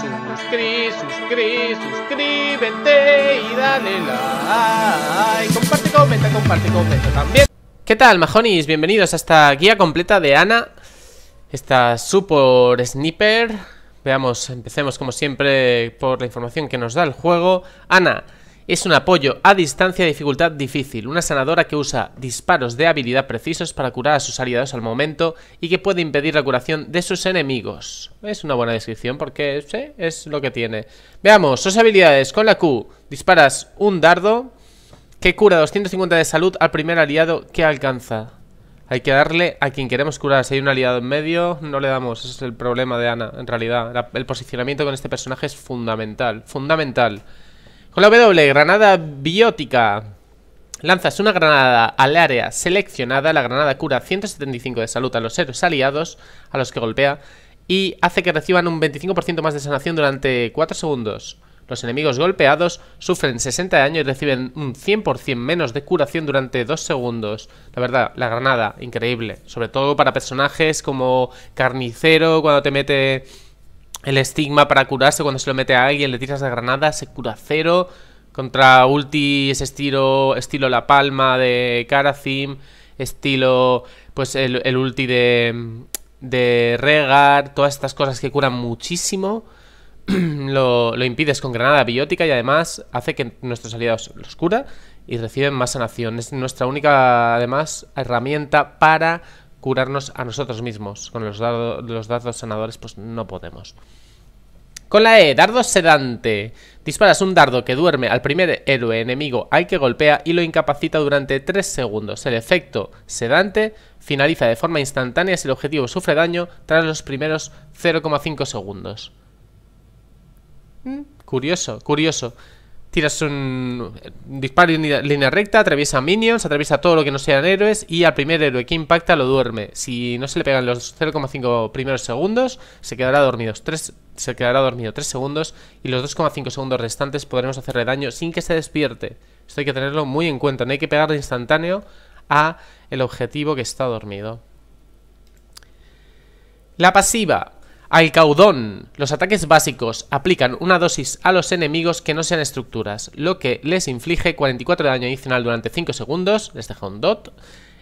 Suscri, suscríbete y dale like. Comparte, comenta, comparte, comenta también. ¿Qué tal, majonis? Bienvenidos a esta guía completa de Ana. Esta Super Sniper. Veamos, empecemos como siempre por la información que nos da el juego. Ana, es un apoyo a distancia de dificultad difícil, una sanadora que usa disparos de habilidad precisos para curar a sus aliados al momento y que puede impedir la curación de sus enemigos. Es una buena descripción porque es lo que tiene. Veamos, sus habilidades. Con la Q disparas un dardo que cura 250 de salud al primer aliado que alcanza. Hay que darle a quien queremos curar. Si hay un aliado en medio, no le damos. Ese es el problema de Ana, en realidad. el posicionamiento con este personaje es fundamental. Fundamental. Con la W, granada biótica. Lanzas una granada al área seleccionada. La granada cura 175 de salud a los héroes aliados, a los que golpea. Y hace que reciban un 25% más de sanación durante 4 segundos. Los enemigos golpeados sufren 60 de daño y reciben un 100% menos de curación durante 2 segundos. La verdad, la granada, increíble. Sobre todo para personajes como Carnicero, cuando te mete el estigma para curarse cuando se lo mete a alguien, le tiras la granada, se cura cero. Contra ulti es estilo, estilo La Palma de Karazim, estilo pues el, el, ulti de, de Regar, todas estas cosas que curan muchísimo. lo, lo, impides con granada biótica y además hace que nuestros aliados los cura y reciben más sanación. Es nuestra única, además, herramienta para curarnos a nosotros mismos. Con los, los dardos sanadores pues no podemos. Con la E, dardo sedante. Disparas un dardo que duerme al primer héroe enemigo al que golpea y lo incapacita durante 3 segundos. El efecto sedante finaliza de forma instantánea si el objetivo sufre daño tras los primeros 0,5 segundos. Mm. curioso, curioso. Tiras un, disparo en línea recta, atraviesa minions, atraviesa todo lo que no sean héroes y al primer héroe que impacta lo duerme. Si no se le pegan los 0,5 primeros segundos, se quedará dormido 3, se quedará dormido segundos y los 2,5 segundos restantes podremos hacerle daño sin que se despierte. Esto hay que tenerlo muy en cuenta, no hay que pegarle instantáneo a el objetivo que está dormido. La pasiva al caudón, Los ataques básicos aplican una dosis a los enemigos que no sean estructuras, lo que les inflige 44 de daño adicional durante 5 segundos. Les deja un dot.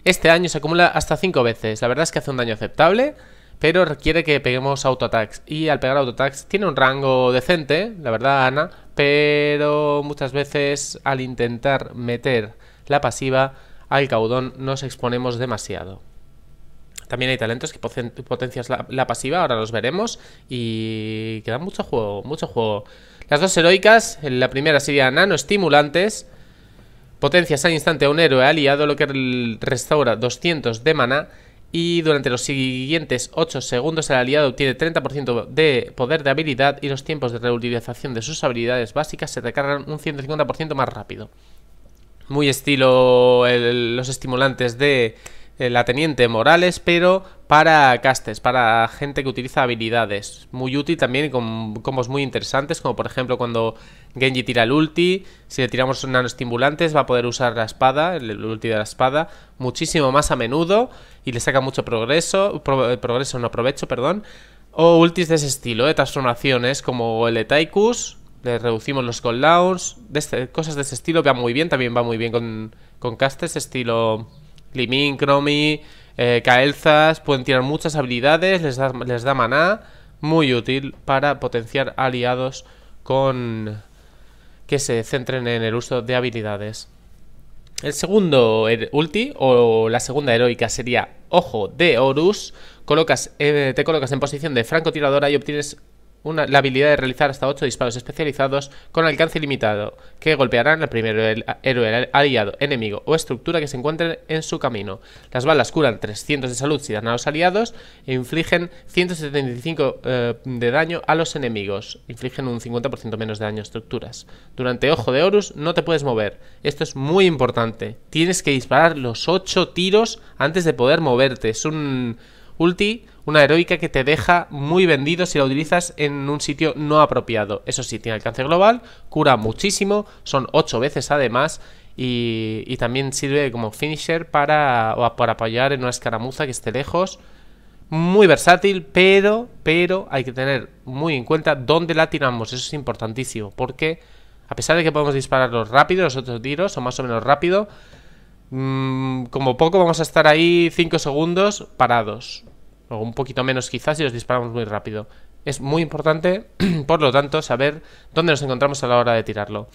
Este daño se acumula hasta 5 veces. La verdad es que hace un daño aceptable, pero requiere que peguemos auto attacks Y al pegar auto attacks tiene un rango decente, la verdad, Ana, pero muchas veces al intentar meter la pasiva, al caudón nos exponemos demasiado. También hay talentos que potencias la, pasiva, ahora los veremos. Y queda mucho juego, mucho juego. Las dos heroicas, la primera sería estimulantes... Potencias al instante a un héroe aliado, lo que restaura 200 de mana. Y durante los siguientes 8 segundos el aliado obtiene 30% de poder de habilidad y los tiempos de reutilización de sus habilidades básicas se recargan un 150% más rápido. Muy estilo los estimulantes de eh, la teniente Morales, pero para castes, para gente que utiliza habilidades. Muy útil también, con combos muy interesantes, como por ejemplo cuando Genji tira el ulti, si le tiramos nanoestimulantes va a poder usar la espada, el ulti de la espada, muchísimo más a menudo y le saca mucho progreso, eh, progreso no aprovecho, perdón. O ultis de ese estilo, de eh, transformaciones como el de Taikus, le reducimos los cooldowns, de este, cosas de ese estilo, va muy bien, también va muy bien con, con castes, estilo Limin, Cromi, eh, pueden tirar muchas habilidades, les da, les da maná, muy útil para potenciar aliados con que se centren en el uso de habilidades. El segundo er-, ulti o la segunda heroica sería Ojo de Horus. Colocas, eh, te colocas en posición de francotiradora y obtienes la habilidad de realizar hasta 8 disparos especializados con alcance limitado que golpearán al primer héroe aliado, enemigo o estructura que se encuentre en su camino. Las balas curan 300 de salud si dan a los aliados e infligen 175 eh, de daño a los enemigos. Infligen un 50% menos de daño a estructuras. Durante Ojo de Horus no te puedes mover. Esto es muy importante. Tienes que disparar los 8 tiros antes de poder moverte. Es un ulti una heroica que te deja muy vendido si la utilizas en un sitio no apropiado. Eso sí, tiene alcance global, cura muchísimo, son 8 veces además. Y, también sirve como finisher para, para apoyar en una escaramuza que esté lejos. Muy versátil, pero, pero hay que tener muy en cuenta dónde la tiramos. Eso es importantísimo, porque a pesar de que podemos dispararlo rápido, los otros tiros, o más o menos rápido, mm, como poco vamos a estar ahí 5 segundos parados o un poquito menos quizás si los disparamos muy rápido. Es muy importante, por lo tanto, saber dónde nos encontramos a la hora de tirarlo.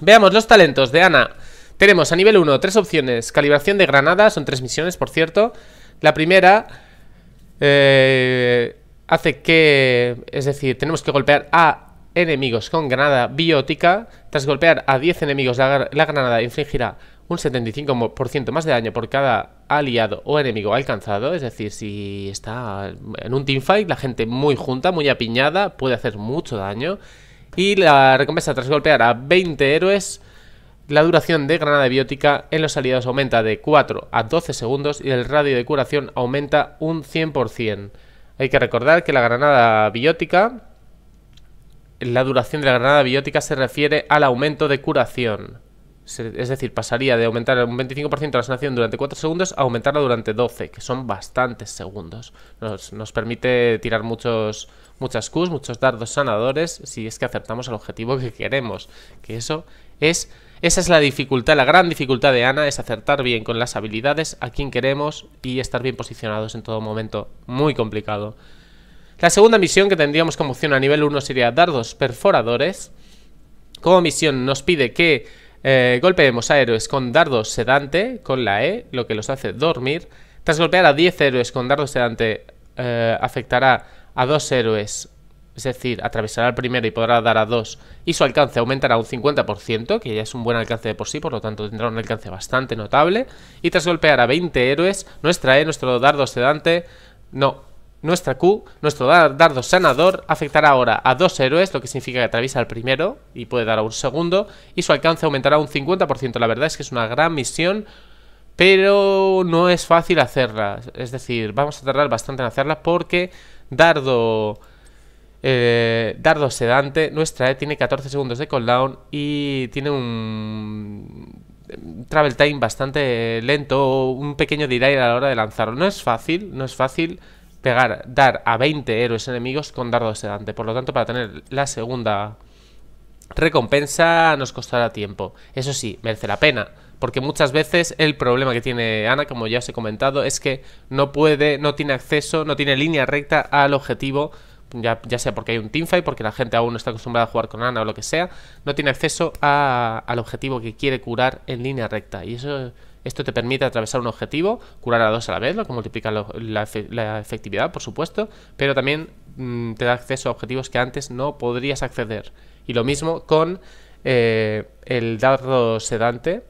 Veamos los talentos de Ana. Tenemos a nivel 1 tres opciones. Calibración de granada, son tres misiones, por cierto. La primera eh, hace que, es decir, tenemos que golpear a enemigos con granada biótica. Tras golpear a 10 enemigos, la, la granada infligirá un 75% más de daño por cada aliado o enemigo alcanzado. Es decir, si está en un teamfight, la gente muy junta, muy apiñada, puede hacer mucho daño. Y la recompensa tras golpear a 20 héroes, la duración de granada biótica en los aliados aumenta de 4 a 12 segundos y el radio de curación aumenta un 100%. Hay que recordar que la granada biótica... La duración de la granada biótica se refiere al aumento de curación. Es decir, pasaría de aumentar un 25% la sanación durante 4 segundos a aumentarla durante 12, que son bastantes segundos. Nos, nos permite tirar muchos, muchas Qs, muchos dardos sanadores, si es que acertamos el objetivo que queremos. Que eso es... Esa es la dificultad, la gran dificultad de Ana, es acertar bien con las habilidades a quien queremos y estar bien posicionados en todo momento. Muy complicado. La segunda misión que tendríamos como opción a nivel 1 sería dardos perforadores. Como misión nos pide que eh, golpeemos a héroes con dardo sedante, con la E, lo que los hace dormir. Tras golpear a 10 héroes con dardo sedante, eh, afectará a 2 héroes, es decir, atravesará al primero y podrá dar a dos. Y su alcance aumentará un 50%, que ya es un buen alcance de por sí, por lo tanto tendrá un alcance bastante notable. Y tras golpear a 20 héroes, nuestra E, nuestro dardo sedante, no, nuestra Q, nuestro dardo sanador, afectará ahora a dos héroes, lo que significa que atraviesa al primero y puede dar a un segundo, y su alcance aumentará un 50%. La verdad es que es una gran misión, pero no es fácil hacerla. Es decir, vamos a tardar bastante en hacerla porque dardo... Eh, dardo sedante, nuestra E tiene 14 segundos de cooldown y tiene un travel time bastante lento, un pequeño delay a la hora de lanzarlo. No es fácil, no es fácil pegar, dar a 20 héroes enemigos con dardo sedante. Por lo tanto, para tener la segunda recompensa nos costará tiempo. Eso sí, merece la pena. Porque muchas veces el problema que tiene Ana, como ya os he comentado, es que no puede, no tiene acceso, no tiene línea recta al objetivo. Ya, ya sea porque hay un teamfight, porque la gente aún no está acostumbrada a jugar con Ana o lo que sea, no tiene acceso a, al objetivo que quiere curar en línea recta. Y eso esto te permite atravesar un objetivo, curar a dos a la vez, lo que multiplica la, efectividad, por supuesto, pero también mm, te da acceso a objetivos que antes no podrías acceder. Y lo mismo con eh, el dardo sedante,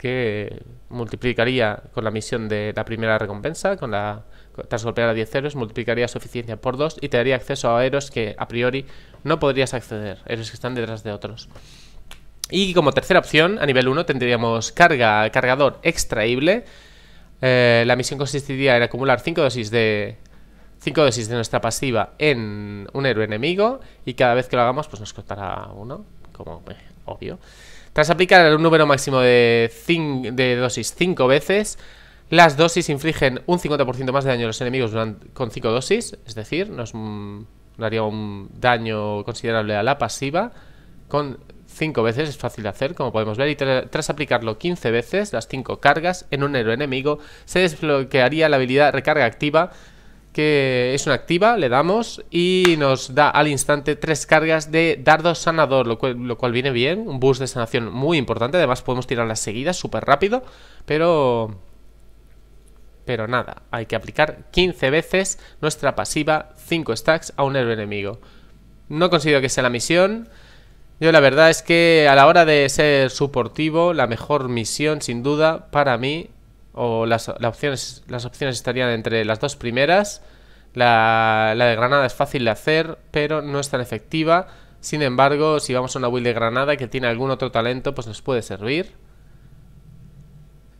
que multiplicaría con la misión de la primera recompensa, con la tras golpear a 10 héroes, multiplicaría su eficiencia por 2 y te daría acceso a héroes que a priori no podrías acceder, héroes que están detrás de otros. Y como tercera opción, a nivel 1, tendríamos carga, cargador extraíble. Eh, la misión consistiría en acumular 5 dosis de de nuestra pasiva en un héroe enemigo y cada vez que lo hagamos pues nos costará uno, como eh, obvio. Tras aplicar un número máximo de, dosis 5 veces, las dosis infligen un 50% más de daño a los enemigos con 5 dosis, es decir, nos mm, daría un daño considerable a la pasiva con 5 veces, es fácil de hacer como podemos ver, y tras aplicarlo 15 veces, las 5 cargas, en un héroe enemigo, se desbloquearía la habilidad recarga activa, que es una activa, le damos y nos da al instante tres cargas de dardo sanador, lo cual, viene bien, un boost de sanación muy importante, además podemos tirarlas seguidas súper rápido, pero... Pero nada, hay que aplicar 15 veces nuestra pasiva 5 stacks a un héroe enemigo. No consigo que sea la misión, yo la verdad es que a la hora de ser suportivo, la mejor misión sin duda para mí, o las, opciones, las opciones estarían entre las dos primeras. La, la, de Granada es fácil de hacer, pero no es tan efectiva. Sin embargo, si vamos a una build de Granada que tiene algún otro talento, pues nos puede servir.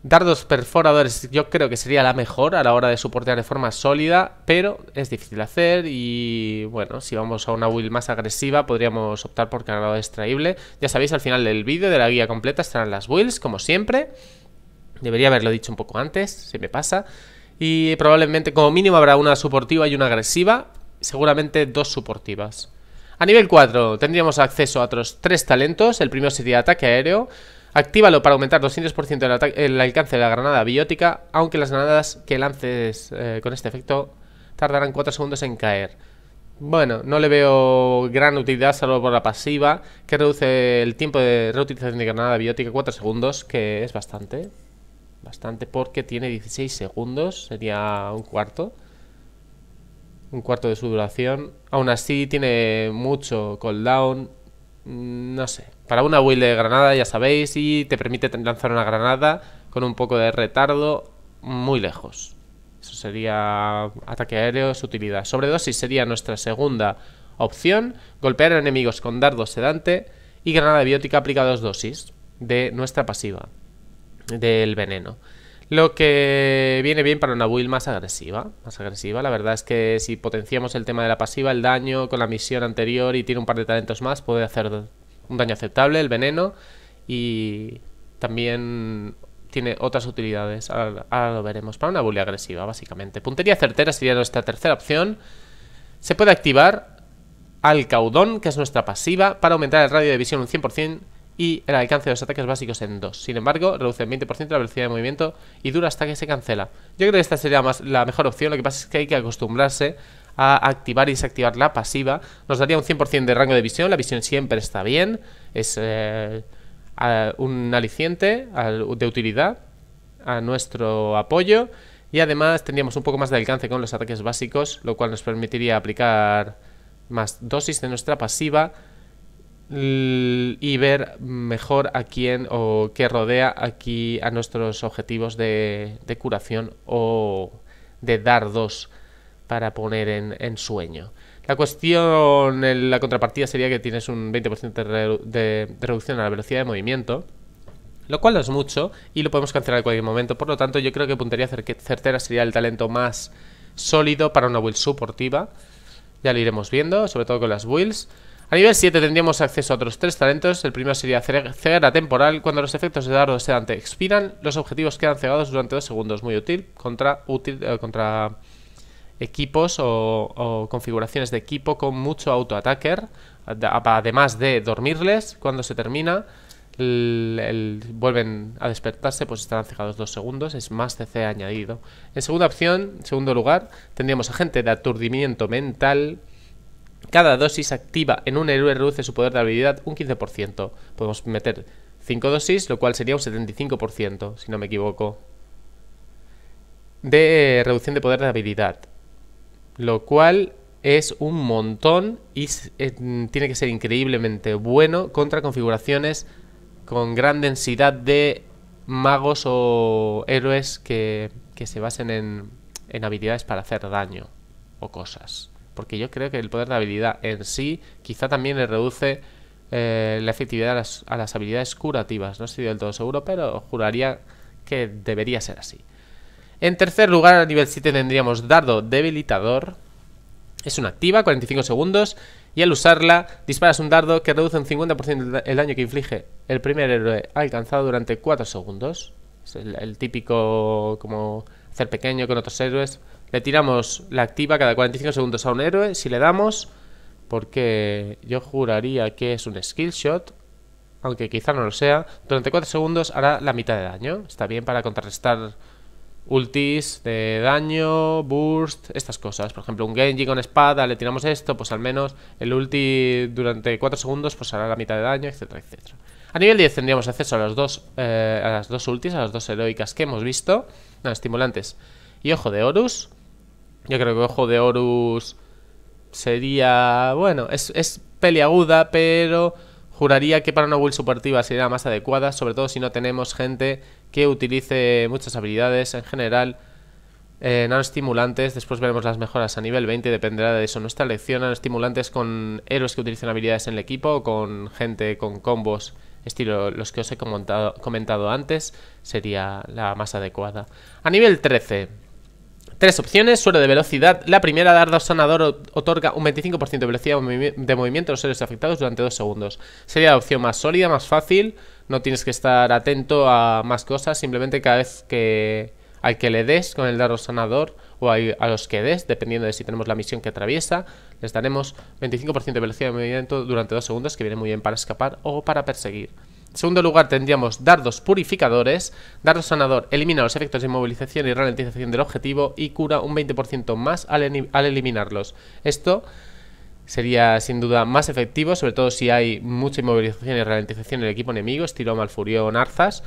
Dardos perforadores yo creo que sería la mejor a la hora de soportear de forma sólida, pero es difícil hacer y bueno, si vamos a una build más agresiva podríamos optar por cargado extraíble. Ya sabéis, al final del vídeo de la guía completa estarán las builds, como siempre. Debería haberlo dicho un poco antes, se me pasa. Y probablemente como mínimo habrá una suportiva y una agresiva, seguramente dos suportivas. A nivel 4 tendríamos acceso a otros tres talentos, el primero sería ataque aéreo, Actívalo para aumentar 200% el, alcance de la granada biótica, aunque las granadas que lances eh, con este efecto tardarán 4 segundos en caer. Bueno, no le veo gran utilidad salvo por la pasiva, que reduce el tiempo de reutilización de granada biótica 4 segundos, que es bastante. Bastante porque tiene 16 segundos, sería un cuarto. Un cuarto de su duración. Aún así tiene mucho cooldown, Mm, no sé. Para una build de granada, ya sabéis, y te permite lanzar una granada con un poco de retardo muy lejos. Eso sería ataque aéreo, su utilidad. Sobredosis sería nuestra segunda opción. Golpear a enemigos con dardo sedante y granada biótica aplica dos dosis de nuestra pasiva del veneno. Lo que viene bien para una build más agresiva. Más agresiva. La verdad es que si potenciamos el tema de la pasiva, el daño con la misión anterior y tiene un par de talentos más, puede hacer un daño aceptable, el veneno. Y también tiene otras utilidades. Ahora, lo veremos. Para una build agresiva, básicamente. Puntería certera sería nuestra tercera opción. Se puede activar al caudón, que es nuestra pasiva, para aumentar el radio de visión un 100% y el alcance de los ataques básicos en 2. Sin embargo, reduce en 20% la velocidad de movimiento y dura hasta que se cancela. Yo creo que esta sería más, la mejor opción, lo que pasa es que hay que acostumbrarse a activar y desactivar la pasiva. Nos daría un 100% de rango de visión, la visión siempre está bien, es eh, un aliciente de utilidad a nuestro apoyo y además tendríamos un poco más de alcance con los ataques básicos, lo cual nos permitiría aplicar más dosis de nuestra pasiva y ver mejor a quién o qué rodea aquí a nuestros objetivos de, curación o de dardos para poner en, sueño. La cuestión, en la contrapartida sería que tienes un 20% de, reducción a la velocidad de movimiento, lo cual no es mucho y lo podemos cancelar en cualquier momento. Por lo tanto, yo creo que puntería certera sería el talento más sólido para una build suportiva Ya lo iremos viendo, sobre todo con las builds. A nivel 7 tendríamos acceso a otros tres talentos. El primero sería ceguera temporal. Cuando los efectos de dardo sedante expiran, los objetivos quedan cegados durante dos segundos. Muy útil contra, útil, eh, contra equipos o, configuraciones de equipo con mucho auto-attacker, Además de dormirles, cuando se termina, vuelven a despertarse, pues estarán cegados dos segundos. Es más CC añadido. En segunda opción, en segundo lugar, tendríamos agente de aturdimiento mental cada dosis activa en un héroe reduce su poder de habilidad un 15%. Podemos meter 5 dosis, lo cual sería un 75%, si no me equivoco. De eh, reducción de poder de habilidad. Lo cual es un montón y eh, tiene que ser increíblemente bueno contra configuraciones con gran densidad de magos o héroes que, se basen en habilidades para hacer daño o cosas. Porque yo creo que el poder de habilidad en sí quizá también le reduce eh, la efectividad a las, habilidades curativas. No estoy del todo seguro, pero juraría que debería ser así. En tercer lugar, a nivel 7 tendríamos Dardo Debilitador. Es una activa, 45 segundos. Y al usarla, disparas un dardo que reduce un 50% el daño que inflige el primer héroe alcanzado durante 4 segundos. Es el, el típico como hacer pequeño con otros héroes le tiramos la activa cada 45 segundos a un héroe. Si le damos, porque yo juraría que es un skill shot, aunque quizá no lo sea, durante 4 segundos hará la mitad de daño. Está bien para contrarrestar ultis de daño, burst, estas cosas. Por ejemplo, un Genji con espada, le tiramos esto, pues al menos el ulti durante 4 segundos pues hará la mitad de daño, etcétera, etcétera. A nivel 10 tendríamos acceso a, dos, eh, a las dos ultis, a las dos heroicas que hemos visto, no, estimulantes y Ojo de Horus. Yo creo que Ojo de Horus sería... Bueno, es, es peliaguda, pero juraría que para una build suportiva sería la más adecuada, sobre todo si no tenemos gente que utilice muchas habilidades en general. Eh, nanoestimulantes, después veremos las mejoras a nivel 20, dependerá de eso nuestra elección. Nanoestimulantes con héroes que utilicen habilidades en el equipo con gente con combos estilo los que os he comentado, comentado antes sería la más adecuada. A nivel 13... Tres opciones, suelo de velocidad. La primera, dardo sanador otorga un 25% de velocidad de movimiento a los seres afectados durante dos segundos. Sería la opción más sólida, más fácil. No tienes que estar atento a más cosas. Simplemente cada vez que al que le des con el dardo sanador o a, los que des, dependiendo de si tenemos la misión que atraviesa, les daremos 25% de velocidad de movimiento durante dos segundos, que viene muy bien para escapar o para perseguir. En segundo lugar tendríamos dardos purificadores. Dardo sanador elimina los efectos de inmovilización y ralentización del objetivo y cura un 20% más al, eliminarlos. Esto sería sin duda más efectivo, sobre todo si hay mucha inmovilización y ralentización en el equipo enemigo, estilo o Arzas,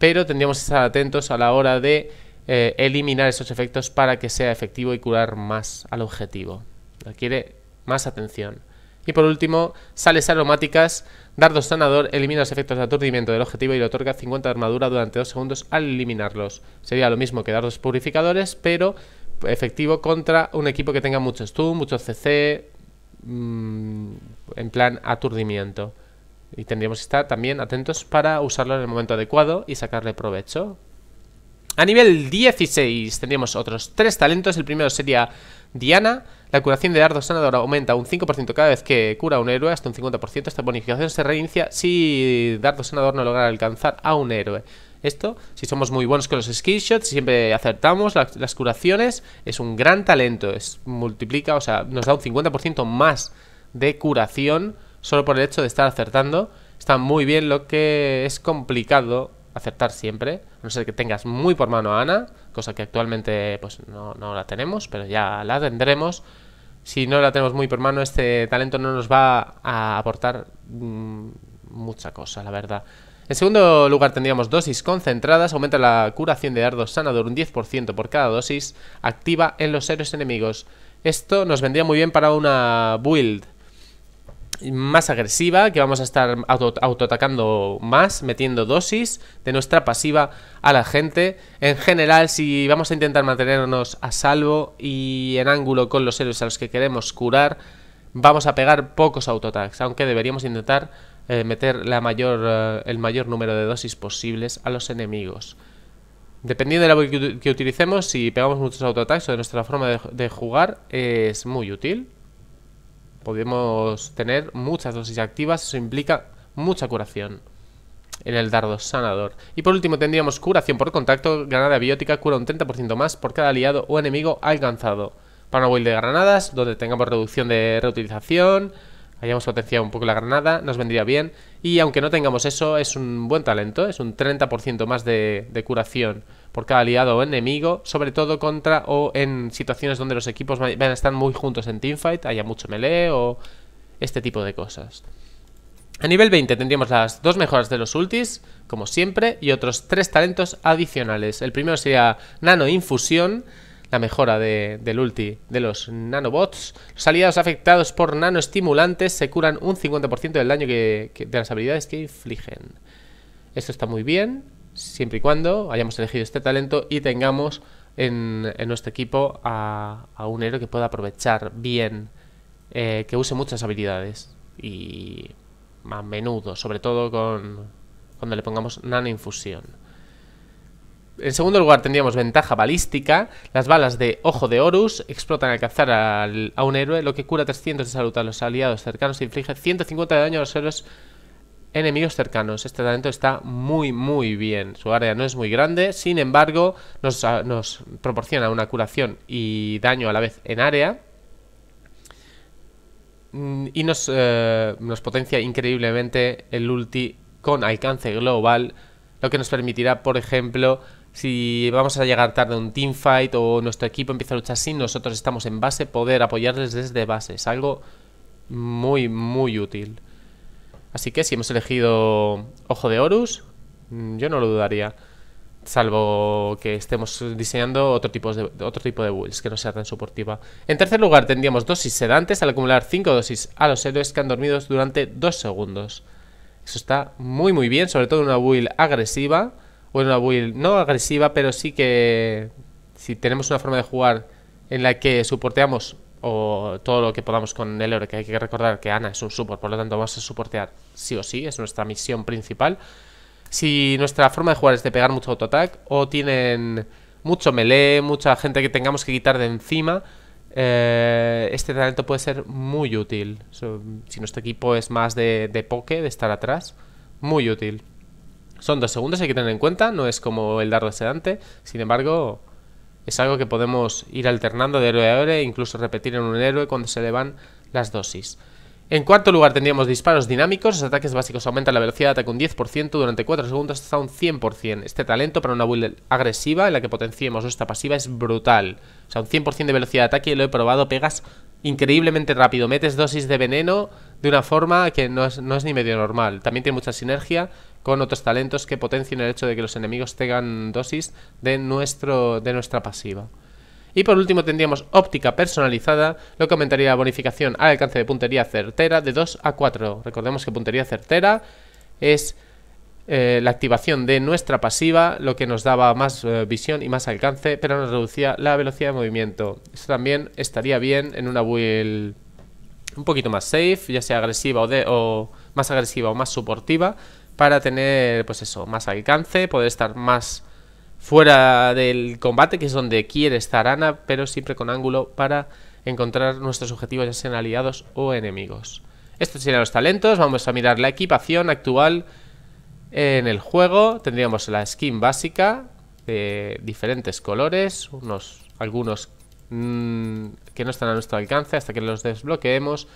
pero tendríamos que estar atentos a la hora de eh, eliminar esos efectos para que sea efectivo y curar más al objetivo. Requiere más atención. Y por último, sales aromáticas, dardo sanador, elimina los efectos de aturdimiento del objetivo y le otorga 50 de armadura durante 2 segundos al eliminarlos. Sería lo mismo que dardos purificadores, pero efectivo contra un equipo que tenga mucho stun, mucho CC, mm, en plan aturdimiento. Y tendríamos que estar también atentos para usarlo en el momento adecuado y sacarle provecho. A nivel 16 tendríamos otros tres talentos. El primero sería Diana la curación de dardo sanador aumenta un 5% cada vez que cura un héroe hasta un 50%. Esta bonificación se reinicia si dardo sanador no logra alcanzar a un héroe. Esto, si somos muy buenos con los skillshots, siempre acertamos las, curaciones, es un gran talento. Es, multiplica, o sea, nos da un 50% más de curación solo por el hecho de estar acertando. Está muy bien, lo que es complicado acertar siempre, a no ser que tengas muy por mano a Ana, cosa que actualmente pues no, no la tenemos, pero ya la tendremos si no la tenemos muy por mano, este talento no nos va a aportar mm, mucha cosa, la verdad. En segundo lugar tendríamos dosis concentradas, aumenta la curación de dardos sanador un 10% por cada dosis activa en los héroes enemigos. Esto nos vendría muy bien para una build más agresiva, que vamos a estar auto autoatacando más, metiendo dosis de nuestra pasiva a la gente. En general, si vamos a intentar mantenernos a salvo y en ángulo con los héroes a los que queremos curar, vamos a pegar pocos autoatacs, aunque deberíamos intentar eh, meter la mayor, eh, el mayor número de dosis posibles a los enemigos. Dependiendo de la que, utilicemos, si pegamos muchos autoatacs o de nuestra forma de, jugar, es muy útil. Podemos tener muchas dosis activas, eso implica mucha curación en el dardo sanador. Y por último tendríamos curación por contacto, granada biótica cura un 30% más por cada aliado o enemigo alcanzado. Para una build de granadas, donde tengamos reducción de reutilización, hayamos potenciado un poco la granada, nos vendría bien. Y aunque no tengamos eso, es un buen talento, es un 30% más de curación por cada aliado o enemigo, sobre todo contra o en situaciones donde los equipos van a estar muy juntos en teamfight, haya mucho melee o este tipo de cosas. A nivel 20 tendríamos las dos mejoras de los ultis, como siempre, y otros tres talentos adicionales. El primero sería Nano Infusión, la mejora del ulti de los nanobots. Los aliados afectados por estimulantes se curan un 50% del daño de las habilidades que infligen. Esto está muy bien siempre y cuando hayamos elegido este talento y tengamos en, en nuestro equipo a, a, un héroe que pueda aprovechar bien, eh, que use muchas habilidades y a menudo, sobre todo con cuando le pongamos nano infusión. En segundo lugar tendríamos ventaja balística. Las balas de Ojo de Horus explotan al alcanzar a un héroe, lo que cura 300 de salud a los aliados cercanos y e inflige 150 de daño a los héroes enemigos cercanos. Este talento está muy, muy bien. Su área no es muy grande, sin embargo, nos, ah, proporciona una curación y daño a la vez en área. Mm, y nos, eh, nos potencia increíblemente el ulti con alcance global, lo que nos permitirá, por ejemplo, si vamos a llegar tarde a un teamfight o nuestro equipo empieza a luchar sin nosotros estamos en base, poder apoyarles desde base. Es algo muy, muy útil. Así que si hemos elegido Ojo de Horus, mm, yo no lo dudaría. Salvo que estemos diseñando otro tipo de, otro tipo de builds que no sea tan soportiva. En tercer lugar, tendríamos dosis sedantes al acumular 5 dosis a los héroes que han dormido durante 2 segundos. Eso está muy muy bien, sobre todo en una build agresiva. O en una build no agresiva, pero sí que si tenemos una forma de jugar en la que soporteamos o todo lo que podamos con el héroe, que hay que recordar que Ana es un support, por lo tanto vamos a soportear sí o sí, es nuestra misión principal. Si nuestra forma de jugar es de pegar mucho auto-attack. o tienen mucho melee, mucha gente que tengamos que quitar de encima, eh, este talento puede ser muy útil. si nuestro equipo es más de, de poke, de estar atrás, muy útil. Son dos segundos, hay que tener en cuenta, no es como el dardo sedante, sin embargo, es algo que podemos ir alternando de héroe a héroe, e incluso repetir en un héroe cuando se le van las dosis. En cuarto lugar tendríamos disparos dinámicos, los ataques básicos aumentan la velocidad de ataque un 10% durante 4 segundos hasta un 100%. Este talento para una build agresiva en la que potenciemos nuestra pasiva es brutal. O sea, un 100% de velocidad de ataque, y lo he probado, pegas increíblemente rápido, metes dosis de veneno de una forma que no es, no es ni medio normal. También tiene mucha sinergia con otros talentos que potencien el hecho de que los enemigos tengan dosis de, nuestro, de nuestra pasiva. Y por último tendríamos óptica personalizada, lo que aumentaría la bonificación al alcance de puntería certera de 2 a 4. Recordemos que puntería certera es eh, la activación de nuestra pasiva, lo que nos daba más eh, visión y más alcance, pero nos reducía la velocidad de movimiento. Esto también estaría bien en una build un poquito más safe, ya sea agresiva o, o más agresiva o más suportiva, para tener, pues eso, más alcance, poder estar más fuera del combate, que es donde quiere estar Ana, pero siempre con ángulo para encontrar nuestros objetivos, ya sean aliados o enemigos. Estos serían los talentos, vamos a mirar la equipación actual en el juego. Tendríamos la skin básica de diferentes colores, unos algunos mm, que no están a nuestro alcance hasta que los desbloqueemos.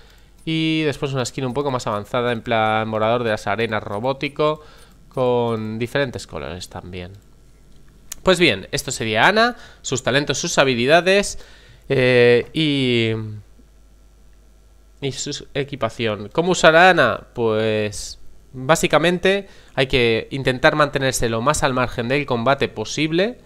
Y después una skin un poco más avanzada en plan morador de las arenas robótico con diferentes colores también. Pues bien, esto sería Ana, sus talentos, sus habilidades eh, y, y su equipación. ¿Cómo usará Ana? Pues básicamente hay que intentar mantenerse lo más al margen del combate posible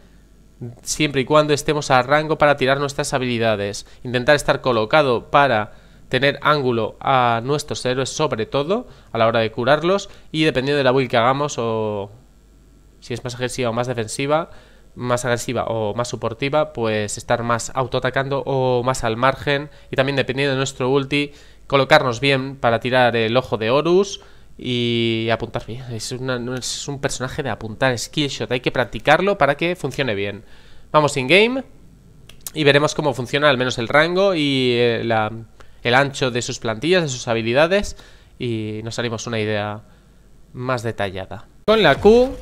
siempre y cuando estemos a rango para tirar nuestras habilidades. Intentar estar colocado para tener ángulo a nuestros héroes sobre todo a la hora de curarlos y dependiendo de la build que hagamos o si es más agresiva o más defensiva, más agresiva o más suportiva, pues estar más autoatacando o más al margen y también dependiendo de nuestro ulti, colocarnos bien para tirar el ojo de Horus y apuntar Es, es un personaje de apuntar, skillshot, hay que practicarlo para que funcione bien. Vamos in game y veremos cómo funciona al menos el rango y eh, la el ancho de sus plantillas, de sus habilidades y nos haremos una idea más detallada. Con la Q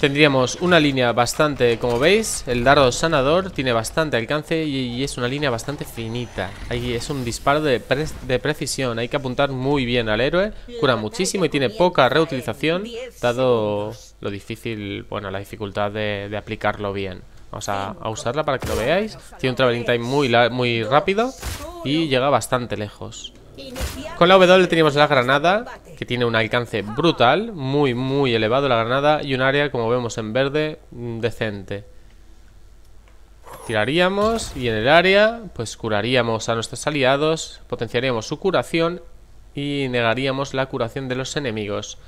tendríamos una línea bastante, como veis, el dardo sanador tiene bastante alcance y, es una línea bastante finita. Ahí es un disparo de, precisión, hay que apuntar muy bien al héroe, cura muchísimo y tiene poca reutilización, dado lo difícil, bueno, la dificultad de aplicarlo bien. Vamos a, usarla para que lo veáis. Tiene un traveling time muy, muy rápido y llega bastante lejos. Con la W teníamos la granada, que tiene un alcance brutal, muy, muy elevado la granada, y un área, como vemos en verde, mm, decente. Tiraríamos y en el área, pues curaríamos a nuestros aliados, potenciaríamos su curación y negaríamos la curación de los enemigos.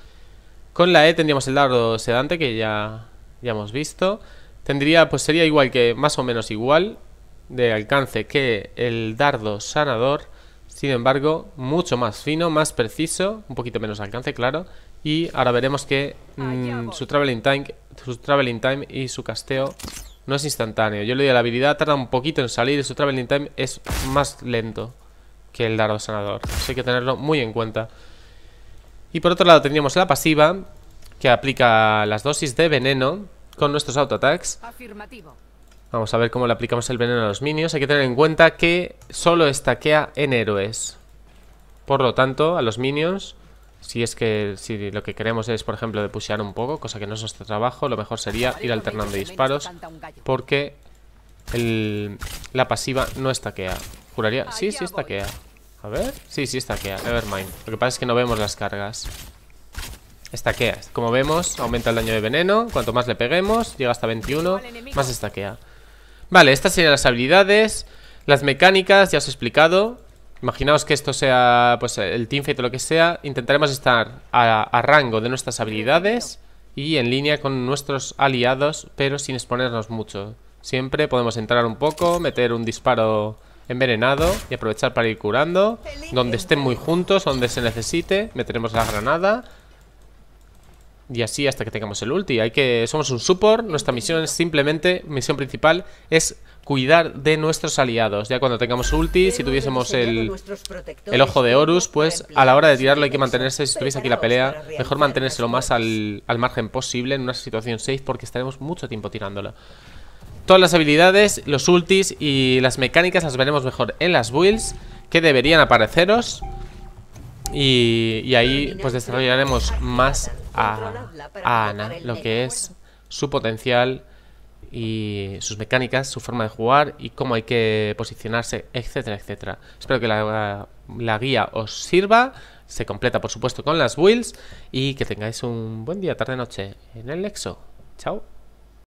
Con la E tendríamos el dardo sedante, que ya, ya hemos visto. Tendría, pues sería igual que, más o menos igual de alcance que el dardo sanador. Sin embargo, mucho más fino, más preciso, un poquito menos alcance, claro. Y ahora veremos que ah, mm, su, traveling time, su time y su casteo no es instantáneo. Yo le a la habilidad tarda un poquito en salir y su traveling time es más lento que el dardo sanador. hay que tenerlo muy en cuenta. Y por otro lado tendríamos la pasiva, que aplica las dosis de veneno con nuestros auto-attacks. Vamos a ver cómo le aplicamos el veneno a los minions. Hay que tener en cuenta que solo estaquea en héroes. Por lo tanto, a los minions, si es que si lo que queremos es, por ejemplo, de pushear un poco, cosa que no es nuestro trabajo, lo mejor sería ir alternando disparos porque la pasiva no estaquea. Juraría... Sí, sí estaquea. A ver... Sí, sí estaquea. Evermind. Lo que pasa es que no vemos las cargas. Estaquea. Como vemos, aumenta el daño de veneno. Cuanto más le peguemos, llega hasta 21, más estaquea. Vale, estas serían las habilidades. Las mecánicas, ya os he explicado. Imaginaos que esto sea pues el teamfight o lo que sea. Intentaremos estar a, a rango de nuestras habilidades y en línea con nuestros aliados, pero sin exponernos mucho. Siempre podemos entrar un poco, meter un disparo envenenado y aprovechar para ir curando. Donde estén muy juntos, donde se necesite, meteremos la granada y así hasta que tengamos el ulti. Hay que, somos un support. Nuestra misión es simplemente, misión principal, es cuidar de nuestros aliados. Ya cuando tengamos ulti, si tuviésemos el, el ojo de Horus, pues a la hora de tirarlo hay que mantenerse, si estuviese aquí la pelea, mejor mantenerse lo más al, al margen posible en una situación safe porque estaremos mucho tiempo tirándolo. Todas las habilidades, los ultis y las mecánicas las veremos mejor en las builds que deberían apareceros. Y, ahí pues desarrollaremos más a, Ana, lo que es su potencial y sus mecánicas, su forma de jugar y cómo hay que posicionarse, etcétera, etcétera. Espero que la, guía os sirva. Se completa, por supuesto, con las builds y que tengáis un buen día, tarde, noche en el Lexo. Chao.